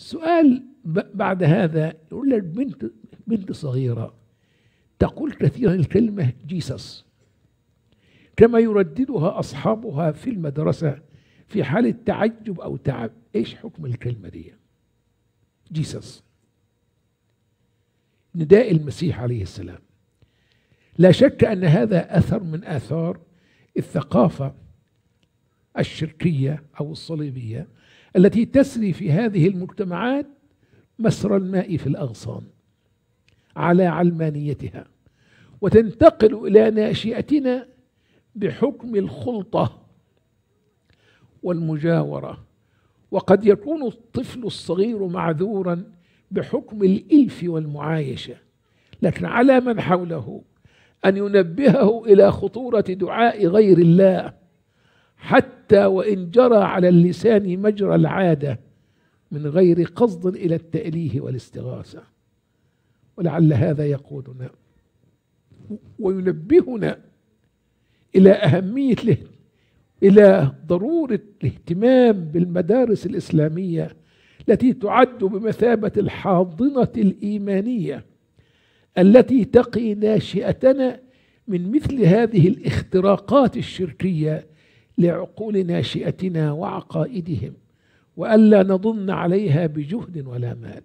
سؤال بعد هذا يقول لك بنت بنت صغيرة تقول كثيرا الكلمة جيسس كما يرددها أصحابها في المدرسة في حالة تعجب أو تعب إيش حكم الكلمة دي جيسس نداء المسيح عليه السلام لا شك أن هذا أثر من آثار الثقافة الشركية أو الصليبية التي تسري في هذه المجتمعات مسرى الماء في الأغصان على علمانيتها وتنتقل إلى ناشئتنا بحكم الخلطة والمجاورة وقد يكون الطفل الصغير معذورا بحكم الإلف والمعايشة لكن على من حوله أن ينبهه إلى خطورة دعاء غير الله حتى وإن جرى على اللسان مجرى العادة من غير قصد إلى التأليه والاستغاثة ولعل هذا يقودنا وينبهنا إلى أهمية له إلى ضرورة الاهتمام بالمدارس الإسلامية التي تعد بمثابة الحاضنة الإيمانية التي تقي ناشئتنا من مثل هذه الاختراقات الشركية لعقول ناشئتنا وعقائدهم والا نضن عليها بجهد ولا مال